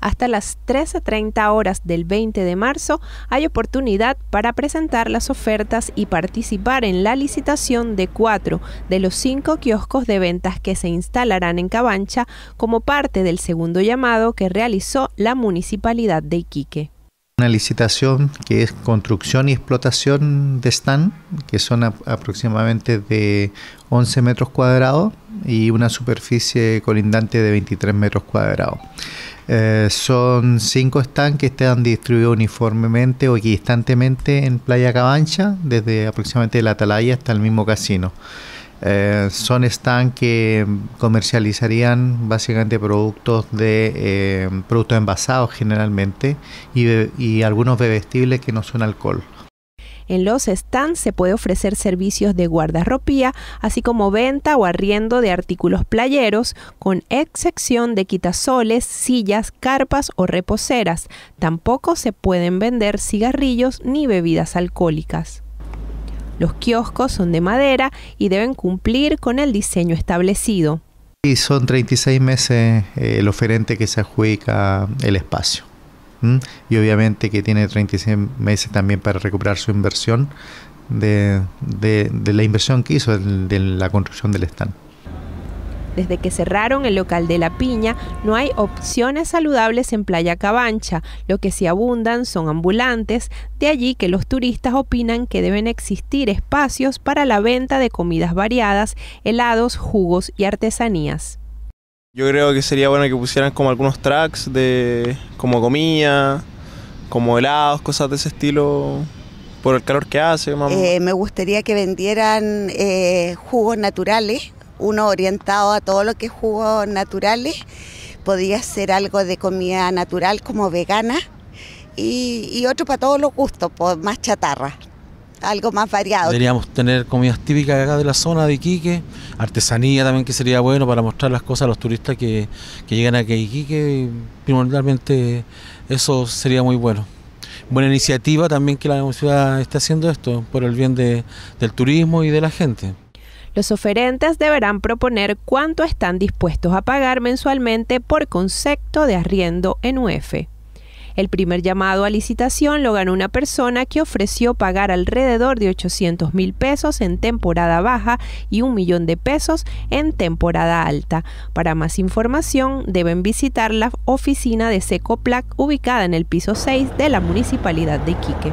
hasta las 13.30 horas del 20 de marzo hay oportunidad para presentar las ofertas y participar en la licitación de cuatro de los cinco kioscos de ventas que se instalarán en Cabancha como parte del segundo llamado que realizó la Municipalidad de Iquique. Una licitación que es construcción y explotación de stand, que son aproximadamente de 11 metros cuadrados y una superficie colindante de 23 metros cuadrados. Eh, son cinco stands que están distribuidos uniformemente o equidistantemente en Playa Cabancha, desde aproximadamente la Atalaya hasta el mismo casino. Eh, son stands que comercializarían básicamente productos de eh, productos envasados generalmente y, y algunos bebestibles que no son alcohol. En los stands se puede ofrecer servicios de guardarropía, así como venta o arriendo de artículos playeros, con excepción de quitasoles, sillas, carpas o reposeras. Tampoco se pueden vender cigarrillos ni bebidas alcohólicas. Los kioscos son de madera y deben cumplir con el diseño establecido. Y son 36 meses eh, el oferente que se adjudica el espacio. ¿Mm? y obviamente que tiene 36 meses también para recuperar su inversión de, la inversión que hizo en la construcción del stand. Desde que cerraron el local de La Piña, no hay opciones saludables en Playa Cabancha. Lo que sí abundan son ambulantes, de allí que los turistas opinan que deben existir espacios para la venta de comidas variadas, helados, jugos y artesanías. Yo creo que sería bueno que pusieran como algunos tracks de como comida, como helados, cosas de ese estilo, por el calor que hace. Eh, me gustaría que vendieran eh, jugos naturales, uno orientado a todo lo que es jugos naturales. Podría ser algo de comida natural como vegana y, otro para todos los gustos, por pues, más chatarra algo más variado. Deberíamos tener comidas típicas acá de la zona de Iquique, artesanía también que sería bueno para mostrar las cosas a los turistas que, llegan a Iquique, primordialmente eso sería muy bueno. Buena iniciativa también que la ciudad esté haciendo esto por el bien del turismo y de la gente. Los oferentes deberán proponer cuánto están dispuestos a pagar mensualmente por concepto de arriendo en UF. El primer llamado a licitación lo ganó una persona que ofreció pagar alrededor de 800 mil pesos en temporada baja y un millón de pesos en temporada alta. Para más información deben visitar la oficina de Secoplac ubicada en el piso 6 de la Municipalidad de Quique.